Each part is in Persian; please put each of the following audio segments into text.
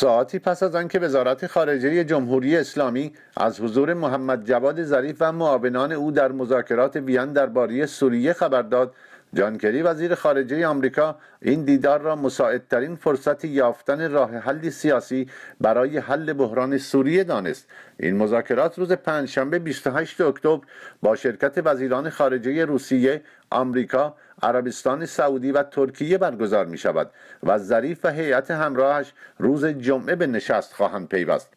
ساعتی پس از آنکه وزارت خارجه جمهوری اسلامی از حضور محمد جواد ظریف و معاونان او در مذاکرات وین درباره سوریه خبر داد جان کری وزیر خارجه آمریکا این دیدار را مساعدترین فرصت یافتن راه حل سیاسی برای حل بحران سوریه دانست این مذاکرات روز پنجشنبه 28 اکتبر با شرکت وزیران خارجه روسیه آمریکا عربستان سعودی و ترکیه برگزار می شود و ظریف و هیئت همراهش روز جمعه به نشست خواهند پیوست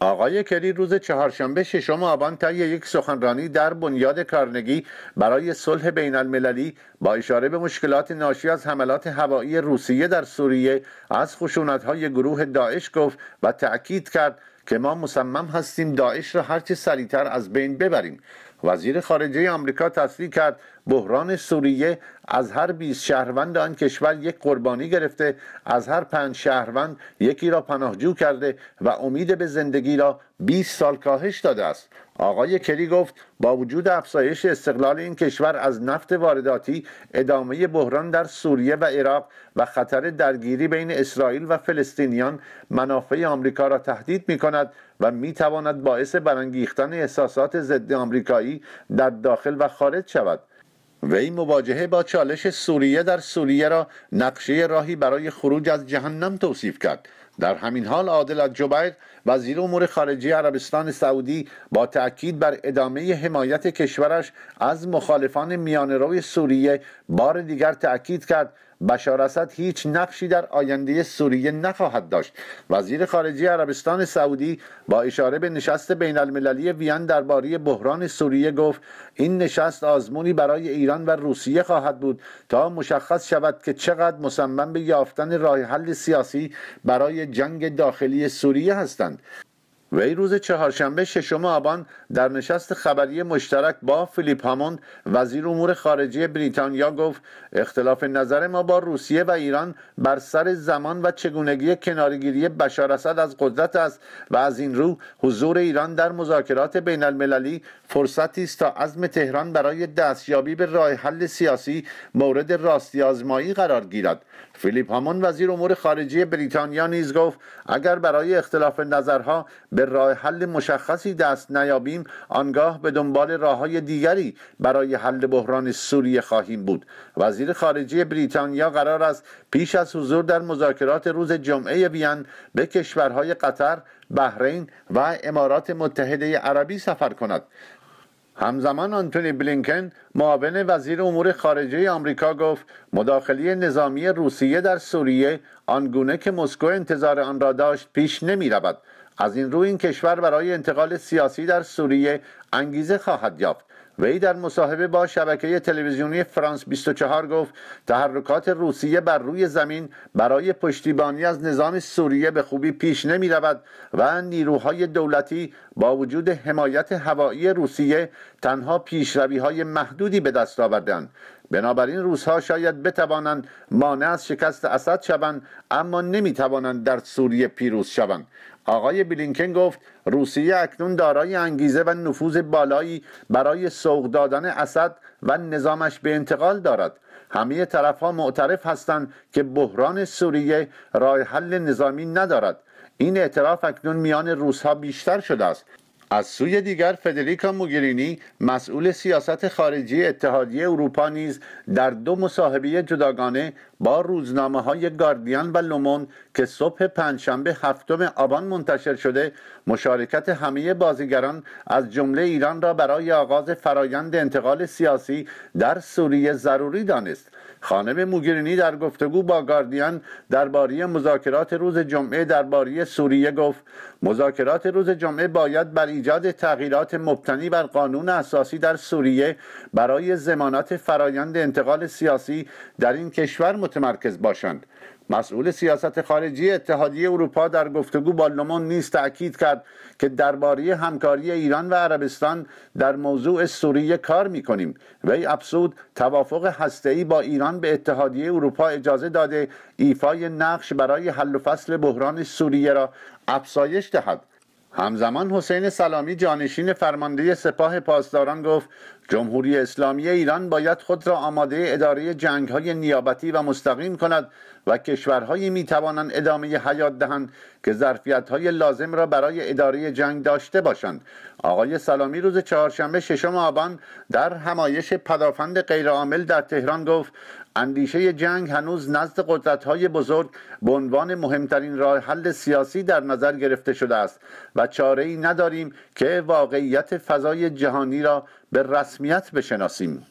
آقای کری روز چهارشنبه ششم آبان طی یک سخنرانی در بنیاد کارنگی برای صلح بین المللی با اشاره به مشکلات ناشی از حملات هوایی روسیه در سوریه از خشونت‌های گروه داعش گفت و تأکید کرد که ما مصمم هستیم داعش را هرچه سریعتر از بین ببریم وزیر خارجه آمریکا تصریح کرد بحران سوریه از هر 20 شهروند آن کشور یک قربانی گرفته از هر پنج شهروند یکی را پناهجو کرده و امید به زندگی را 20 سال کاهش داده است آقای کری گفت با وجود افزایش استقلال این کشور از نفت وارداتی ادامه بحران در سوریه و عراق و خطر درگیری بین اسرائیل و فلسطینیان منافع آمریکا را تهدید می کند و می تواند باعث برانگیختن احساسات ضد آمریکایی در داخل و خارج شود وی مواجهه با چالش سوریه در سوریه را نقشه راهی برای خروج از جهنم توصیف کرد در همین حال عادل جبیر وزیر امور خارجه عربستان سعودی با تاکید بر ادامه حمایت کشورش از مخالفان روی سوریه بار دیگر تاکید کرد بشار اسد هیچ نقشی در آینده سوریه نخواهد داشت وزیر خارجه عربستان سعودی با اشاره به نشست بین المللی وین درباره بحران سوریه گفت این نشست آزمونی برای ایران و روسیه خواهد بود تا مشخص شود که چقدر مصمم به یافتن راه حل سیاسی برای جنگ داخلی سوریه هستند وی روز چهارشنبه ششم آبان در نشست خبری مشترک با فیلیپ هاموند وزیر امور خارجه بریتانیا گفت اختلاف نظر ما با روسیه و ایران بر سر زمان و چگونگی کنارگیری بشار اسد از قدرت است و از این رو حضور ایران در مذاکرات بین المللی فرصتی است تا عزم تهران برای دستیابی به راه حل سیاسی مورد راستی آزمایی قرار گیرد فیلیپ هامون وزیر امور خارجه بریتانیا نیز گفت اگر برای اختلاف نظرها به راه حل مشخصی دست نیابیم آنگاه به دنبال راه های دیگری برای حل بحران سوریه خواهیم بود وزیر خارجه بریتانیا قرار است پیش از حضور در مذاکرات روز جمعه وین به کشورهای قطر بحرین و امارات متحده عربی سفر کند همزمان آنتونی بلینکن معاون وزیر امور خارجه آمریکا گفت مداخله نظامی روسیه در سوریه آنگونه که مسکو انتظار آن را داشت پیش نمی رود از این رو این کشور برای انتقال سیاسی در سوریه انگیزه خواهد یافت وی در مصاحبه با شبکه تلویزیونی فرانس 24 گفت تحرکات روسیه بر روی زمین برای پشتیبانی از نظام سوریه به خوبی پیش نمی رود و نیروهای دولتی با وجود حمایت هوایی روسیه تنها پیشروی های محدودی به دست آوردند بنابراین روسها شاید بتوانند مانع از شکست اسد شوند اما نمیتوانند در سوریه پیروز شوند آقای بلینکن گفت روسیه اکنون دارای انگیزه و نفوذ بالایی برای سوق دادن اسد و نظامش به انتقال دارد همه طرفها معترف هستند که بحران سوریه راه حل نظامی ندارد این اعتراف اکنون میان روسها بیشتر شده است از سوی دیگر فدریکا موگرینی مسئول سیاست خارجی اتحادیه اروپا نیز در دو مصاحبه جداگانه با روزنامه های گاردین و لومون که صبح پنجشنبه هفتم آبان منتشر شده مشارکت همه بازیگران از جمله ایران را برای آغاز فرایند انتقال سیاسی در سوریه ضروری دانست خانم موگرینی در گفتگو با گاردین درباره مذاکرات روز جمعه درباره سوریه گفت مذاکرات روز جمعه باید بر ایجاد تغییرات مبتنی بر قانون اساسی در سوریه برای زمانات فرایند انتقال سیاسی در این کشور متمرکز باشند مسئول سیاست خارجی اتحادیه اروپا در گفتگو با لومون نیز تاکید کرد که درباره همکاری ایران و عربستان در موضوع سوریه کار میکنیم وی افزود توافق هسته‌ای با ایران به اتحادیه اروپا اجازه داده ایفای نقش برای حل و فصل بحران سوریه را افزایش دهد همزمان حسین سلامی جانشین فرمانده سپاه پاسداران گفت جمهوری اسلامی ایران باید خود را آماده اداره جنگ های نیابتی و مستقیم کند و کشورهایی می توانند ادامه حیات دهند که ظرفیت های لازم را برای اداره جنگ داشته باشند آقای سلامی روز چهارشنبه ششم آبان در همایش پدافند غیرعامل در تهران گفت اندیشه جنگ هنوز نزد قدرت های بزرگ به عنوان مهمترین راه حل سیاسی در نظر گرفته شده است و چاره ای نداریم که واقعیت فضای جهانی را به رسمیت بشناسیم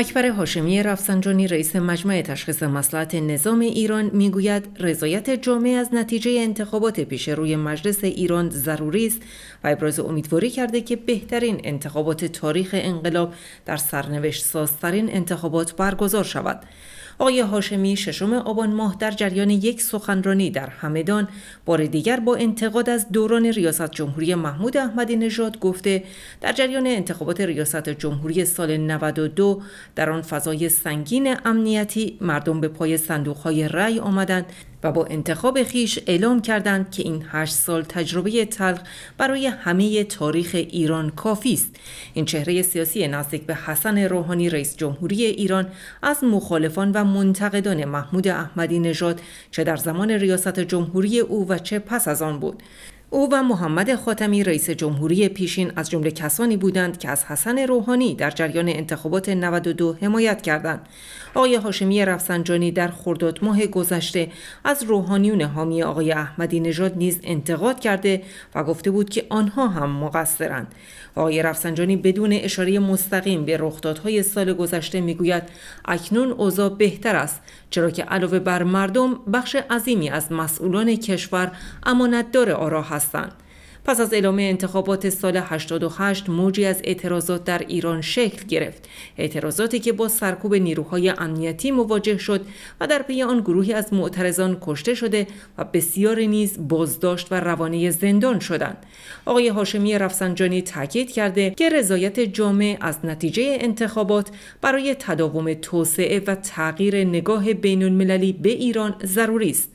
اکبر هاشمی رفسنجانی رئیس مجمع تشخیص مسلحت نظام ایران میگوید رضایت جامعه از نتیجه انتخابات پیش روی مجلس ایران ضروری است و ابراز امیدواری کرده که بهترین انتخابات تاریخ انقلاب در سرنوشت سازترین انتخابات برگزار شود. آقای هاشمی ششم آبان ماه در جریان یک سخنرانی در همدان بار دیگر با انتقاد از دوران ریاست جمهوری محمود احمدی نژاد گفته در جریان انتخابات ریاست جمهوری سال 92 در آن فضای سنگین امنیتی مردم به پای صندوقهای رأی آمدند و با انتخاب خیش اعلام کردند که این هشت سال تجربه تلخ برای همه تاریخ ایران کافی است این چهره سیاسی نزدیک به حسن روحانی رئیس جمهوری ایران از مخالفان و منتقدان محمود احمدی نژاد چه در زمان ریاست جمهوری او و چه پس از آن بود او و محمد خاتمی رئیس جمهوری پیشین از جمله کسانی بودند که از حسن روحانی در جریان انتخابات 92 حمایت کردند. آقای هاشمی رفسنجانی در خرداد ماه گذشته از روحانیون حامی آقای احمدی نژاد نیز انتقاد کرده و گفته بود که آنها هم مقصرند. آقای رفسنجانی بدون اشاره مستقیم به رخدادهای سال گذشته میگوید اکنون اوضاع بهتر است چرا که علاوه بر مردم بخش عظیمی از مسئولان کشور امانتدار آرا هستند پس از اعلام انتخابات سال 88 موجی از اعتراضات در ایران شکل گرفت اعتراضاتی که با سرکوب نیروهای امنیتی مواجه شد و در پی آن گروهی از معترضان کشته شده و بسیاری نیز بازداشت و روانه زندان شدند آقای هاشمی رفسنجانی تاکید کرده که رضایت جامعه از نتیجه انتخابات برای تداوم توسعه و تغییر نگاه بین المللی به ایران ضروری است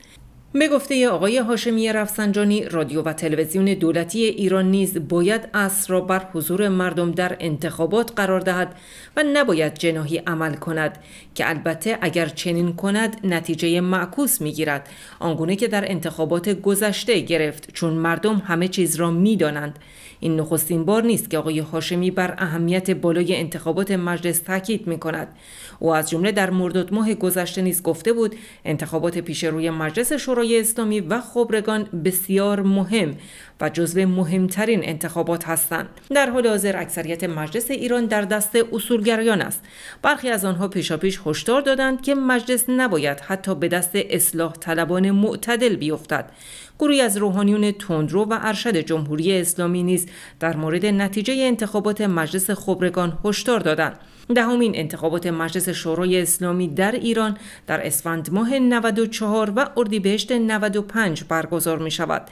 به گفته آقای هاشمی رفسنجانی رادیو و تلویزیون دولتی ایران نیز باید اصر را بر حضور مردم در انتخابات قرار دهد و نباید جناهی عمل کند که البته اگر چنین کند نتیجه معکوس میگیرد آنگونه که در انتخابات گذشته گرفت چون مردم همه چیز را میدانند این نخستین بار نیست که آقای هاشمی بر اهمیت بالای انتخابات مجلس تاکید می کند او از جمله در مرداد ماه گذشته نیز گفته بود انتخابات پیش روی مجلس شورای اسلامی و خبرگان بسیار مهم و جزو مهمترین انتخابات هستند در حال حاضر اکثریت مجلس ایران در دست اصولگرایان است برخی از آنها پیشاپیش هشدار دادند که مجلس نباید حتی به دست اصلاح طلبان معتدل بیفتد گروهی از روحانیون تندرو و ارشد جمهوری اسلامی نیز در مورد نتیجه انتخابات مجلس خبرگان هشدار دادند دهمین ده انتخابات مجلس شورای اسلامی در ایران در اسفند ماه 94 و اردیبهشت 95 برگزار می شود.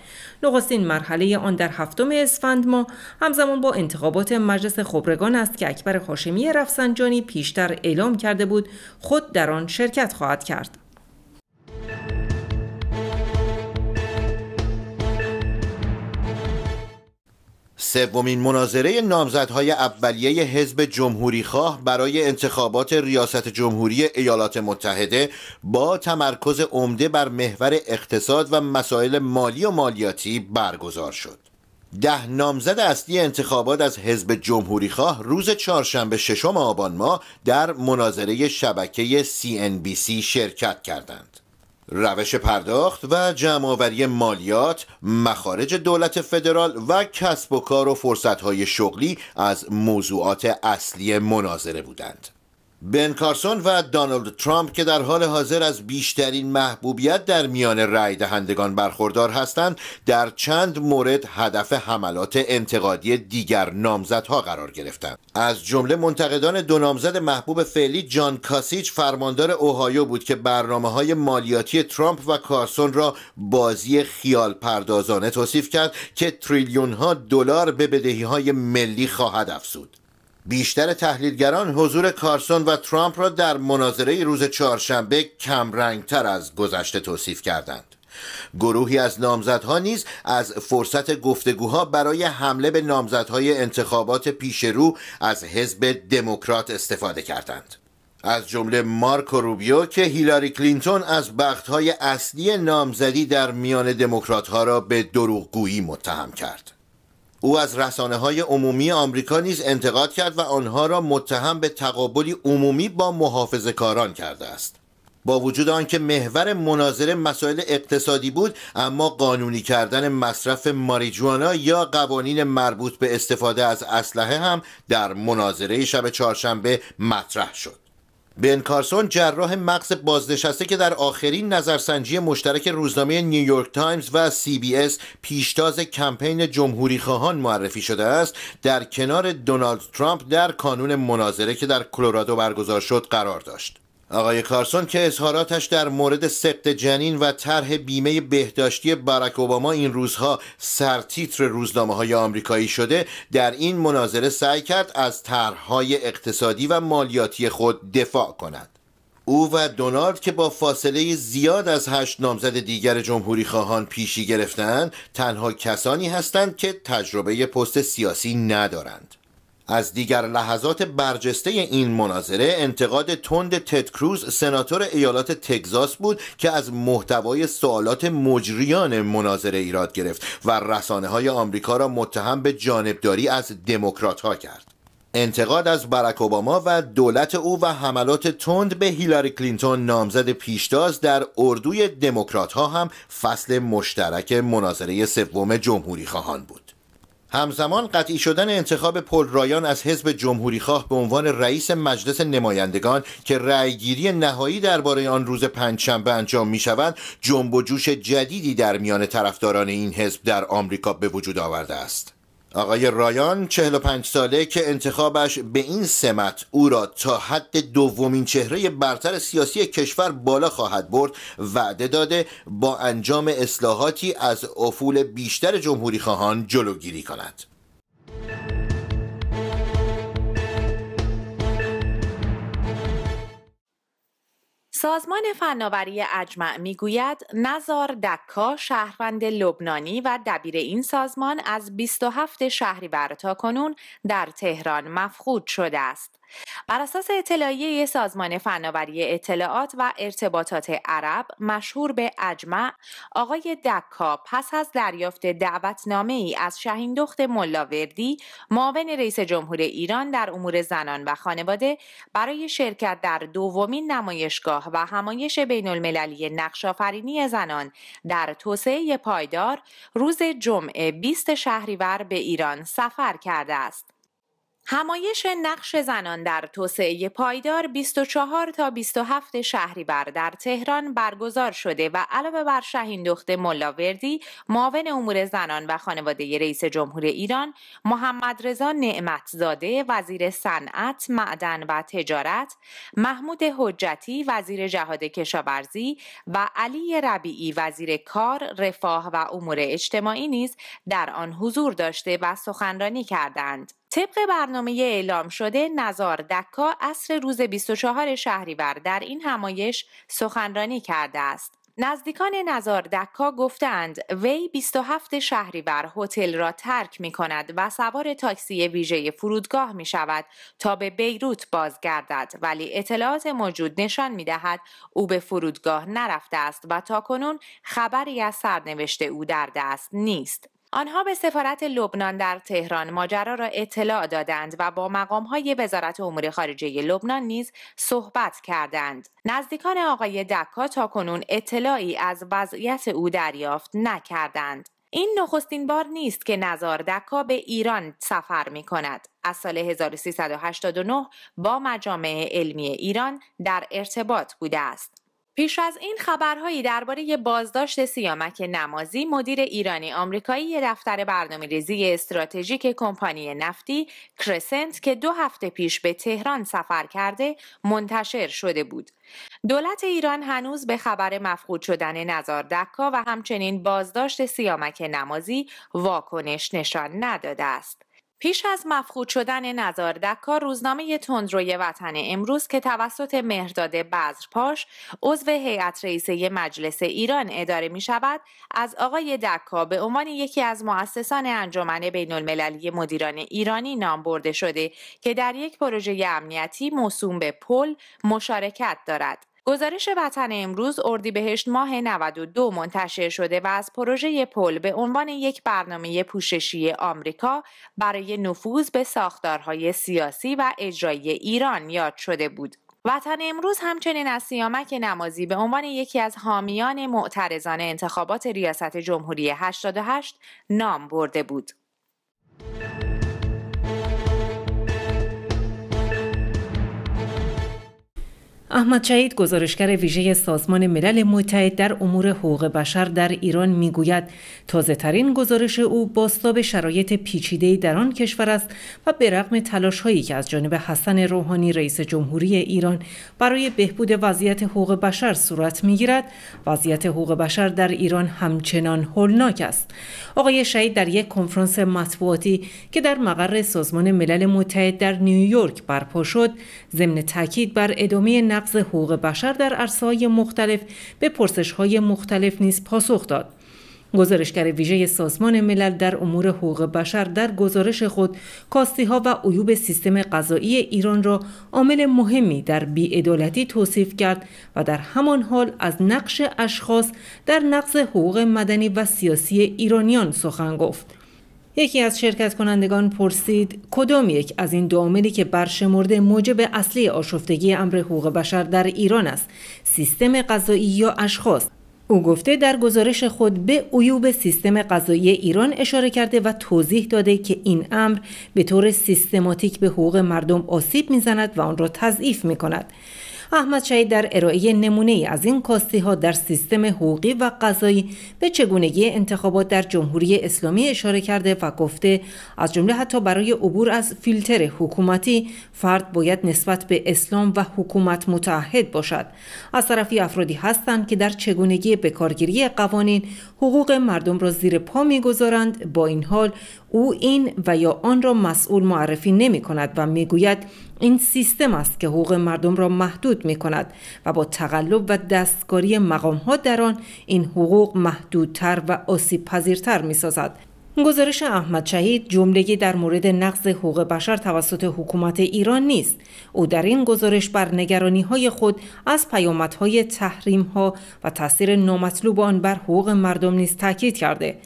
نخستین مرحله آن در هفتم اسفند ماه همزمان با انتخابات مجلس خبرگان است که اکبر خاشمی رفسنجانی پیشتر اعلام کرده بود خود در آن شرکت خواهد کرد. سومین مناظره نامزدهای اولیه حزب خواه برای انتخابات ریاست جمهوری ایالات متحده با تمرکز عمده بر محور اقتصاد و مسائل مالی و مالیاتی برگزار شد. ده نامزد اصلی انتخابات از حزب خواه روز چهارشنبه ششم آبان ما در مناظره شبکه CNBC شرکت کردند. روش پرداخت و جمعآوری مالیات، مخارج دولت فدرال و کسب و کار و فرصتهای شغلی از موضوعات اصلی مناظره بودند. بن کارسون و دانالد ترامپ که در حال حاضر از بیشترین محبوبیت در میان رای دهندگان برخوردار هستند در چند مورد هدف حملات انتقادی دیگر نامزدها قرار گرفتند از جمله منتقدان دو نامزد محبوب فعلی جان کاسیچ فرماندار اوهایو بود که برنامه های مالیاتی ترامپ و کارسون را بازی خیال پردازانه توصیف کرد که تریلیون ها دلار به بدهی های ملی خواهد افزود بیشتر تحلیلگران حضور کارسون و ترامپ را در مناظره روز چهارشنبه کمرنگتر از گذشته توصیف کردند گروهی از نامزدها نیز از فرصت گفتگوها برای حمله به نامزدهای انتخابات پیشرو از حزب دموکرات استفاده کردند از جمله مارکو روبیو که هیلاری کلینتون از بختهای اصلی نامزدی در میان دموکراتها را به دروغگویی متهم کرد او از رسانه های عمومی آمریکا نیز انتقاد کرد و آنها را متهم به تقابلی عمومی با محافظه کاران کرده است با وجود آنکه محور مناظره مسائل اقتصادی بود اما قانونی کردن مصرف ماریجوانا یا قوانین مربوط به استفاده از اسلحه هم در مناظره شب چهارشنبه مطرح شد بن کارسون جراح مغز بازنشسته که در آخرین نظرسنجی مشترک روزنامه نیویورک تایمز و سی بی اس پیشتاز کمپین جمهوری خواهان معرفی شده است در کنار دونالد ترامپ در کانون مناظره که در کلرادو برگزار شد قرار داشت آقای کارسون که اظهاراتش در مورد سبت جنین و طرح بیمه بهداشتی باراک اوباما این روزها سرتیتر روزنامه های آمریکایی شده در این مناظره سعی کرد از طرحهای اقتصادی و مالیاتی خود دفاع کند او و دونالد که با فاصله زیاد از هشت نامزد دیگر جمهوری خواهان پیشی گرفتند تنها کسانی هستند که تجربه پست سیاسی ندارند از دیگر لحظات برجسته این مناظره انتقاد تند تد کروز سناتور ایالات تگزاس بود که از محتوای سوالات مجریان مناظره ایراد گرفت و رسانه های آمریکا را متهم به جانبداری از دموکرات ها کرد انتقاد از برک اوباما و دولت او و حملات تند به هیلاری کلینتون نامزد پیشتاز در اردوی دموکرات ها هم فصل مشترک مناظره سوم جمهوری خواهان بود همزمان قطعی شدن انتخاب پل رایان از حزب جمهوریخواه به عنوان رئیس مجلس نمایندگان که رأیگیری نهایی درباره آن روز پنجشنبه انجام می شود جنب و جوش جدیدی در میان طرفداران این حزب در آمریکا به وجود آورده است آقای رایان 45 ساله که انتخابش به این سمت او را تا حد دومین چهره برتر سیاسی کشور بالا خواهد برد وعده داده با انجام اصلاحاتی از افول بیشتر جمهوری خواهان جلوگیری کند سازمان فناوری اجمع میگوید نزار دکا شهروند لبنانی و دبیر این سازمان از 27 شهریور تا کنون در تهران مفقود شده است. بر اساس اطلاعیه سازمان فناوری اطلاعات و ارتباطات عرب مشهور به اجمع آقای دکا پس از دریافت دعوتنامه ای از شهیندخت ملاوردی معاون رئیس جمهور ایران در امور زنان و خانواده برای شرکت در دومین نمایشگاه و همایش بین المللی نقشافرینی زنان در توسعه پایدار روز جمعه 20 شهریور به ایران سفر کرده است. همایش نقش زنان در توسعه پایدار 24 تا 27 شهریور در تهران برگزار شده و علاوه بر شهین دخت ملاوردی معاون امور زنان و خانواده رئیس جمهور ایران محمد رضا نعمتزاده وزیر صنعت معدن و تجارت محمود حجتی وزیر جهاد کشاورزی و علی ربیعی وزیر کار رفاه و امور اجتماعی نیز در آن حضور داشته و سخنرانی کردند طبق برنامه اعلام شده نزار دکا اصر روز 24 شهریور در این همایش سخنرانی کرده است. نزدیکان نزار دکا گفتند وی 27 شهریور هتل را ترک می کند و سوار تاکسی ویژه فرودگاه می شود تا به بیروت بازگردد ولی اطلاعات موجود نشان می دهد او به فرودگاه نرفته است و تا کنون خبری از سرنوشت او در دست نیست. آنها به سفارت لبنان در تهران ماجرا را اطلاع دادند و با های وزارت امور خارجه لبنان نیز صحبت کردند. نزدیکان آقای دکا تا کنون اطلاعی از وضعیت او دریافت نکردند. این نخستین بار نیست که نزار دکا به ایران سفر می کند. از سال 1389 با مجامع علمی ایران در ارتباط بوده است. پیش از این خبرهایی درباره بازداشت سیامک نمازی مدیر ایرانی آمریکایی دفتر برنامه ریزی استراتژیک کمپانی نفتی کرسنت که دو هفته پیش به تهران سفر کرده منتشر شده بود. دولت ایران هنوز به خبر مفقود شدن نزار دکا و همچنین بازداشت سیامک نمازی واکنش نشان نداده است. پیش از مفقود شدن دکا روزنامه تندروی وطن امروز که توسط مهرداد بذرپاش عضو هیئت رئیسه مجلس ایران اداره می شود از آقای دکا به عنوان یکی از مؤسسان انجمن بین المللی مدیران ایرانی نام برده شده که در یک پروژه امنیتی موسوم به پل مشارکت دارد گزارش وطن امروز بهشت ماه 92 منتشر شده و از پروژه پل به عنوان یک برنامه پوششی آمریکا برای نفوذ به ساختارهای سیاسی و اجرایی ایران یاد شده بود. وطن امروز همچنین از سیامک نمازی به عنوان یکی از حامیان معترضان انتخابات ریاست جمهوری 88 نام برده بود. احمد شهید گزارشگر ویژه سازمان ملل متحد در امور حقوق بشر در ایران میگوید تازه ترین گزارش او باستاب شرایط پیچیده در آن کشور است و به رغم تلاش هایی که از جانب حسن روحانی رئیس جمهوری ایران برای بهبود وضعیت حقوق بشر صورت میگیرد وضعیت حقوق بشر در ایران همچنان هولناک است آقای شهید در یک کنفرانس مطبوعاتی که در مقر سازمان ملل متحد در نیویورک برپا شد ضمن تاکید بر ادامه نقض حقوق بشر در های مختلف به پرسش‌های مختلف نیز پاسخ داد. گزارشگر ویژه سازمان ملل در امور حقوق بشر در گزارش خود کاستی ها و عیوب سیستم قضایی ایران را عامل مهمی در بیعدالتی توصیف کرد و در همان حال از نقش اشخاص در نقض حقوق مدنی و سیاسی ایرانیان سخن گفت. یکی از شرکت کنندگان پرسید کدام یک از این دو عاملی که برشمرده موجب اصلی آشفتگی امر حقوق بشر در ایران است سیستم قضایی یا اشخاص او گفته در گزارش خود به عیوب سیستم قضایی ایران اشاره کرده و توضیح داده که این امر به طور سیستماتیک به حقوق مردم آسیب میزند و آن را تضعیف می کند. احمد شهید در ارائه نمونه از این کاستی ها در سیستم حقوقی و قضایی به چگونگی انتخابات در جمهوری اسلامی اشاره کرده و گفته از جمله حتی برای عبور از فیلتر حکومتی فرد باید نسبت به اسلام و حکومت متعهد باشد از طرفی افرادی هستند که در چگونگی بکارگیری قوانین حقوق مردم را زیر پا میگذارند با این حال او این و یا آن را مسئول معرفی نمی کند و میگوید این سیستم است که حقوق مردم را محدود می کند و با تقلب و دستکاری مقام ها در آن این حقوق محدودتر و آسیب پذیرتر می سازد گزارش احمد شهید جملگی در مورد نقض حقوق بشر توسط حکومت ایران نیست. او در این گزارش بر نگرانی های خود از پیامدهای تحریم ها و تاثیر نامطلوب آن بر حقوق مردم نیز تاکید کرده.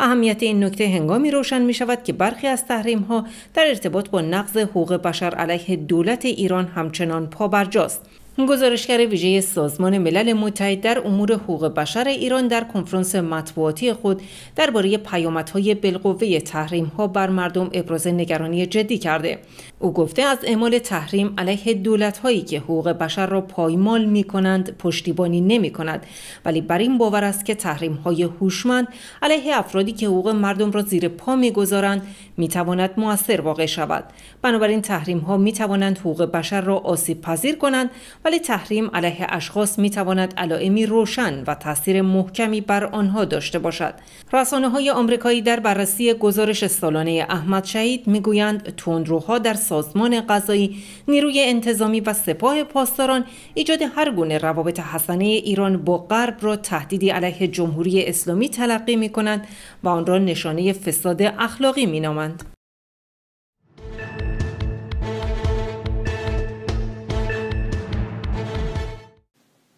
اهمیت این نکته هنگامی روشن می شود که برخی از تحریم ها در ارتباط با نقض حقوق بشر علیه دولت ایران همچنان پابرجاست. گزارشگر ویژه سازمان ملل متحد در امور حقوق بشر ایران در کنفرانس مطبوعاتی خود درباره پیامدهای بالقوه تحریم ها بر مردم ابراز نگرانی جدی کرده او گفته از اعمال تحریم علیه دولت هایی که حقوق بشر را پایمال می کنند پشتیبانی نمی کند ولی بر این باور است که تحریم های هوشمند علیه افرادی که حقوق مردم را زیر پا می گذارند می تواند موثر واقع شود بنابراین تحریم ها می توانند حقوق بشر را آسیب پذیر کنند ولی تحریم علیه اشخاص می تواند علائمی روشن و تاثیر محکمی بر آنها داشته باشد رسانه های آمریکایی در بررسی گزارش سالانه احمد شهید میگویند تندروها در سازمان قضایی، نیروی انتظامی و سپاه پاسداران ایجاد هر گونه روابط حسنه ایران با غرب را تهدیدی علیه جمهوری اسلامی تلقی می کنند و آن را نشانه فساد اخلاقی می نامند.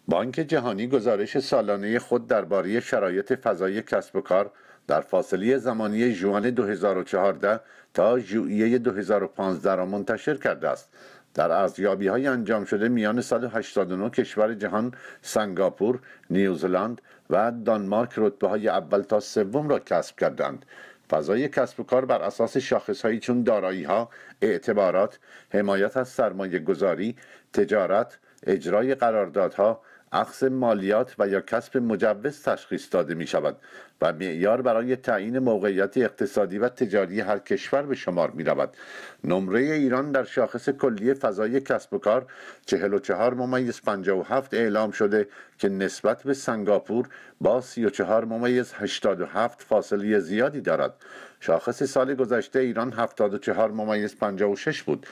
بانک جهانی گزارش سالانه خود درباره شرایط فضای کسب و کار در فاصله زمانی جوان 2014 تا ژوئیه 2015 را منتشر کرده است در ارزیابی های انجام شده میان 189 کشور جهان سنگاپور، نیوزلند و دانمارک رتبه های اول تا سوم را کسب کردند. فضای کسب و کار بر اساس شاخص هایی چون دارایی ها، اعتبارات، حمایت از سرمایه گذاری، تجارت، اجرای قراردادها، اخذ مالیات و یا کسب مجوز تشخیص داده می شود و معیار برای تعیین موقعیت اقتصادی و تجاری هر کشور به شمار می رود نمره ایران در شاخص کلی فضای کسب و کار 44 ممیز 57 اعلام شده که نسبت به سنگاپور با 34 ممیز 87 فاصله زیادی دارد شاخص سال گذشته ایران 74 ممیز 56 بود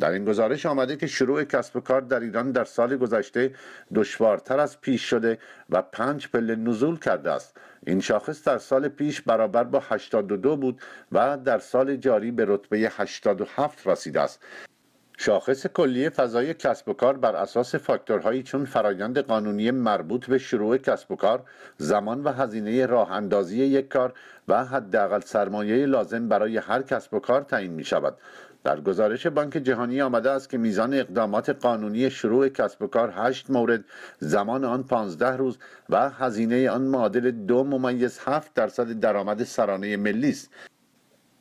در این گزارش آمده که شروع کسب و کار در ایران در سال گذشته دشوارتر از پیش شده و پنج پله نزول کرده است این شاخص در سال پیش برابر با 82 بود و در سال جاری به رتبه 87 رسیده است شاخص کلی فضای کسب و کار بر اساس فاکتورهایی چون فرایند قانونی مربوط به شروع کسب و کار، زمان و هزینه راه اندازی یک کار و حداقل سرمایه لازم برای هر کسب و کار تعیین می شود. در گزارش بانک جهانی آمده است که میزان اقدامات قانونی شروع کسب و کار 8 مورد زمان آن 15 روز و هزینه آن معادل دو ممیز هفت درصد درآمد سرانه ملی است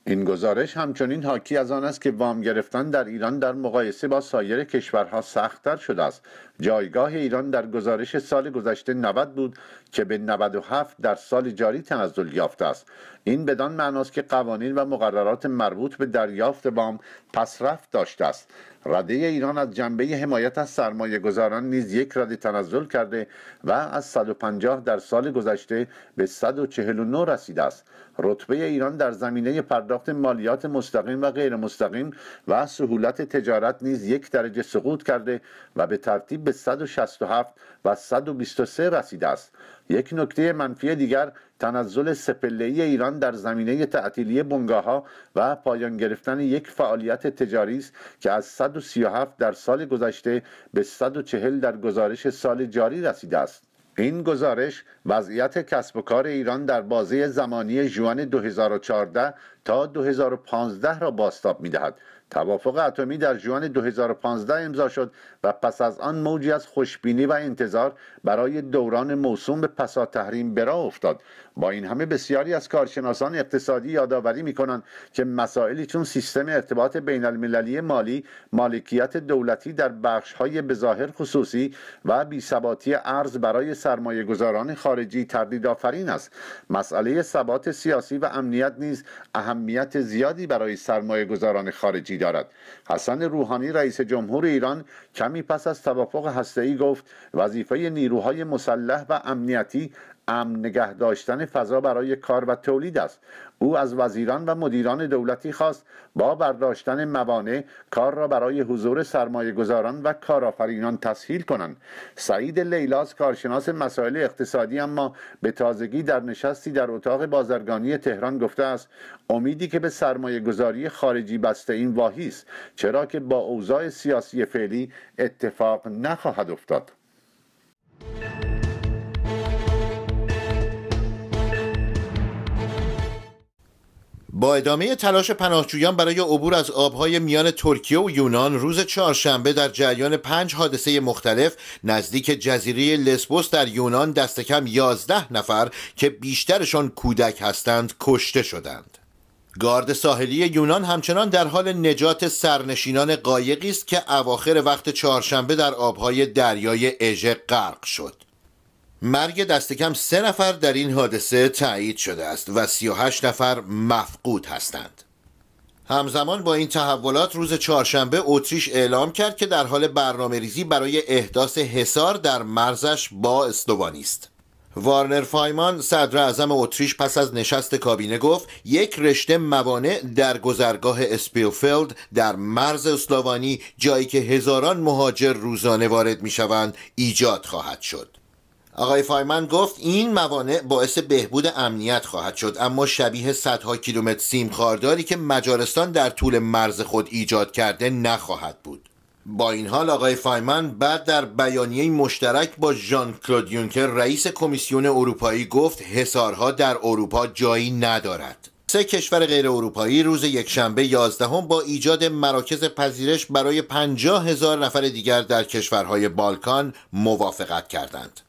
این گزارش همچنین حاکی از آن است که وام گرفتن در ایران در مقایسه با سایر کشورها سختتر شده است جایگاه ایران در گزارش سال گذشته 90 بود که به 97 در سال جاری تنزل یافته است این بدان معناست که قوانین و مقررات مربوط به دریافت بام پسرفت داشته است رده ایران از جنبه حمایت از سرمایه گذاران نیز یک رده تنزل کرده و از 150 در سال گذشته به 149 رسیده است رتبه ایران در زمینه پرداخت مالیات مستقیم و غیر مستقیم و سهولت تجارت نیز یک درجه سقوط کرده و به ترتیب به 167 و 123 رسیده است یک نکته منفی دیگر تنزل ای ایران در زمینه تعطیلی ها و پایان گرفتن یک فعالیت تجاری است که از 137 در سال گذشته به 140 در گزارش سال جاری رسیده است این گزارش وضعیت کسب و کار ایران در بازه زمانی جوان 2014 تا 2015 را باستاب می دهد توافق اتمی در جوان 2015 امضا شد و پس از آن موجی از خوشبینی و انتظار برای دوران موسوم به پسا تحریم برا افتاد با این همه بسیاری از کارشناسان اقتصادی یادآوری میکنند که مسائلی چون سیستم ارتباط بین المللی مالی مالکیت دولتی در بخش های بظاهر خصوصی و بیثباتی ارز برای سرمایه خارجی تردید آفرین است مسئله ثبات سیاسی و امنیت نیز اهمیت زیادی برای سرمایه خارجی دارد حسن روحانی رئیس جمهور ایران کمی پس از توافق هسته‌ای گفت وظیفه نیروهای مسلح و امنیتی امن نگه داشتن فضا برای کار و تولید است او از وزیران و مدیران دولتی خواست با برداشتن موانع کار را برای حضور سرمایه گذاران و کارآفرینان تسهیل کنند سعید لیلاز کارشناس مسائل اقتصادی اما به تازگی در نشستی در اتاق بازرگانی تهران گفته است امیدی که به سرمایه گذاری خارجی بسته این واهی است چرا که با اوضاع سیاسی فعلی اتفاق نخواهد افتاد با ادامه تلاش پناهجویان برای عبور از آبهای میان ترکیه و یونان روز چهارشنبه در جریان پنج حادثه مختلف نزدیک جزیره لسبوس در یونان دست کم نفر که بیشترشان کودک هستند کشته شدند. گارد ساحلی یونان همچنان در حال نجات سرنشینان قایقی است که اواخر وقت چهارشنبه در آبهای دریای اژه غرق شد. مرگ دست کم سه نفر در این حادثه تایید شده است و 38 نفر مفقود هستند. همزمان با این تحولات روز چهارشنبه اتریش اعلام کرد که در حال برنامه ریزی برای احداث حصار در مرزش با اسلوانی است. وارنر فایمان صدر اعظم اتریش پس از نشست کابینه گفت یک رشته موانع در گذرگاه اسپیلفلد در مرز اسلووانی جایی که هزاران مهاجر روزانه وارد می شوند ایجاد خواهد شد. آقای فایمن گفت این موانع باعث بهبود امنیت خواهد شد اما شبیه صدها کیلومتر سیم خارداری که مجارستان در طول مرز خود ایجاد کرده نخواهد بود با این حال آقای فایمن بعد در بیانیه مشترک با ژان کلود یونکر رئیس کمیسیون اروپایی گفت حسارها در اروپا جایی ندارد سه کشور غیر اروپایی روز یکشنبه 11 با ایجاد مراکز پذیرش برای پنجاه هزار نفر دیگر در کشورهای بالکان موافقت کردند.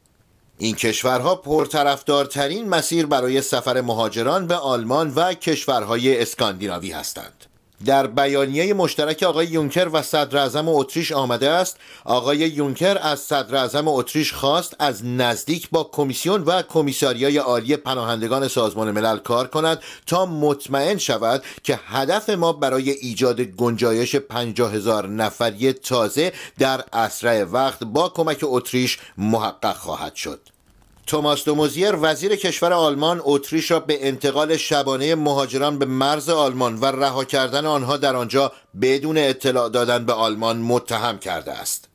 این کشورها پرطرفدارترین مسیر برای سفر مهاجران به آلمان و کشورهای اسکاندیناوی هستند در بیانیه مشترک آقای یونکر و صدر اعظم اتریش آمده است آقای یونکر از صدر اعظم اتریش خواست از نزدیک با کمیسیون و کمیساریای عالی پناهندگان سازمان ملل کار کند تا مطمئن شود که هدف ما برای ایجاد گنجایش پنجا هزار نفری تازه در اسرع وقت با کمک اتریش محقق خواهد شد توماس دوموزیر وزیر کشور آلمان اتریش را به انتقال شبانه مهاجران به مرز آلمان و رها کردن آنها در آنجا بدون اطلاع دادن به آلمان متهم کرده است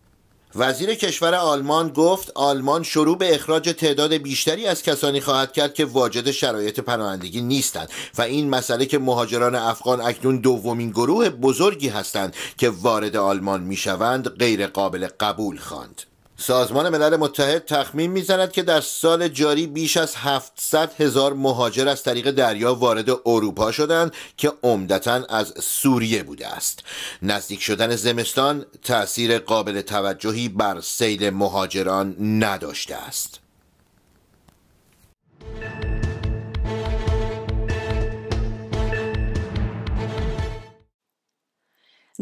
وزیر کشور آلمان گفت آلمان شروع به اخراج تعداد بیشتری از کسانی خواهد کرد که واجد شرایط پناهندگی نیستند و این مسئله که مهاجران افغان اکنون دومین گروه بزرگی هستند که وارد آلمان شوند غیر قابل قبول خواند. سازمان ملل متحد تخمین میزند که در سال جاری بیش از 700 هزار مهاجر از طریق دریا وارد اروپا شدند که عمدتا از سوریه بوده است نزدیک شدن زمستان تأثیر قابل توجهی بر سیل مهاجران نداشته است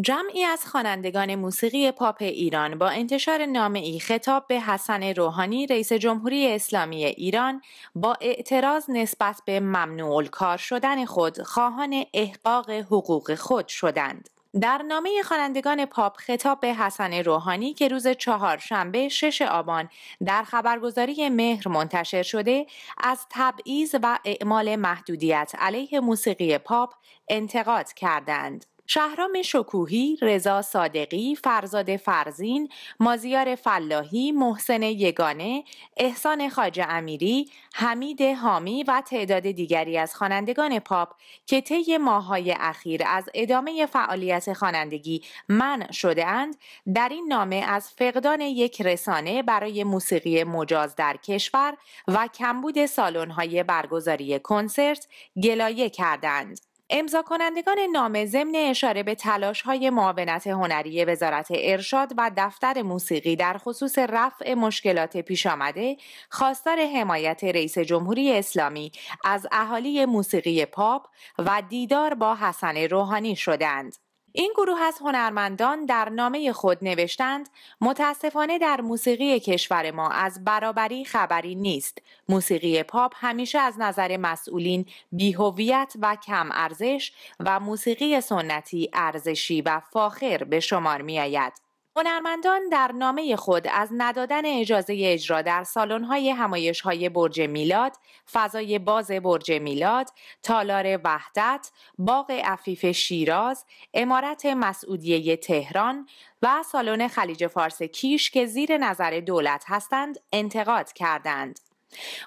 جمعی از خوانندگان موسیقی پاپ ایران با انتشار ای خطاب به حسن روحانی رئیس جمهوری اسلامی ایران با اعتراض نسبت به ممنوع کار شدن خود خواهان احقاق حقوق خود شدند. در نامه خوانندگان پاپ خطاب به حسن روحانی که روز چهارشنبه شش آبان در خبرگزاری مهر منتشر شده از تبعیض و اعمال محدودیت علیه موسیقی پاپ انتقاد کردند. شهرام شکوهی، رضا صادقی، فرزاد فرزین، مازیار فلاحی، محسن یگانه، احسان خاج امیری، حمید حامی و تعداد دیگری از خوانندگان پاپ که طی ماهای اخیر از ادامه فعالیت خوانندگی من شده اند در این نامه از فقدان یک رسانه برای موسیقی مجاز در کشور و کمبود سالن‌های برگزاری کنسرت گلایه کردند. امضا کنندگان نام ضمن اشاره به تلاش های معاونت هنری وزارت ارشاد و دفتر موسیقی در خصوص رفع مشکلات پیش آمده خواستار حمایت رئیس جمهوری اسلامی از اهالی موسیقی پاپ و دیدار با حسن روحانی شدند. این گروه از هنرمندان در نامه خود نوشتند متاسفانه در موسیقی کشور ما از برابری خبری نیست. موسیقی پاپ همیشه از نظر مسئولین بیهویت و کم ارزش و موسیقی سنتی ارزشی و فاخر به شمار می آید. هنرمندان در نامه خود از ندادن اجازه اجرا در سالن‌های همایش‌های برج میلاد، فضای باز برج میلاد، تالار وحدت، باغ عفیف شیراز، امارت مسعودیه تهران و سالن خلیج فارس کیش که زیر نظر دولت هستند انتقاد کردند.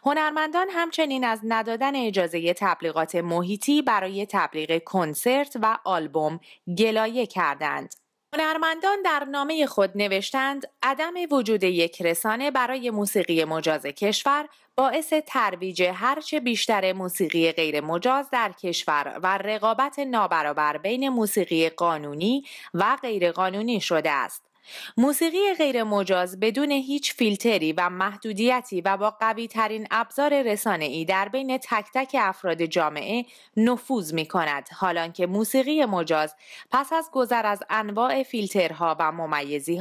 هنرمندان همچنین از ندادن اجازه تبلیغات محیطی برای تبلیغ کنسرت و آلبوم گلایه کردند. هنرمندان در نامه خود نوشتند عدم وجود یک رسانه برای موسیقی مجاز کشور باعث ترویج هرچه بیشتر موسیقی غیر مجاز در کشور و رقابت نابرابر بین موسیقی قانونی و غیرقانونی شده است. موسیقی غیر مجاز بدون هیچ فیلتری و محدودیتی و با قوی ترین ابزار رسانه ای در بین تک تک افراد جامعه نفوذ می کند حالان که موسیقی مجاز پس از گذر از انواع فیلترها و ممیزی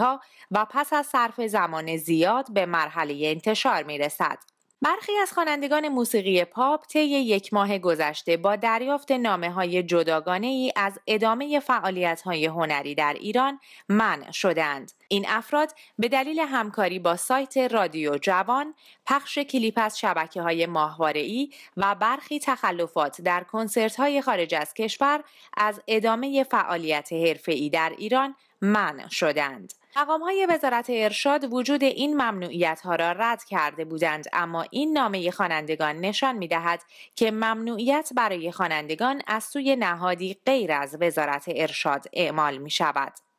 و پس از صرف زمان زیاد به مرحله انتشار می رسد. برخی از خوانندگان موسیقی پاپ طی یک ماه گذشته با دریافت نامه های جداگانه ای از ادامه فعالیت های هنری در ایران منع شدند. این افراد به دلیل همکاری با سایت رادیو جوان، پخش کلیپ از شبکه های ماهواره و برخی تخلفات در کنسرت های خارج از کشور از ادامه فعالیت ای در ایران منع شدند. مقام های وزارت ارشاد وجود این ممنوعیت ها را رد کرده بودند اما این نامه خوانندگان نشان می دهد که ممنوعیت برای خوانندگان از سوی نهادی غیر از وزارت ارشاد اعمال می شود.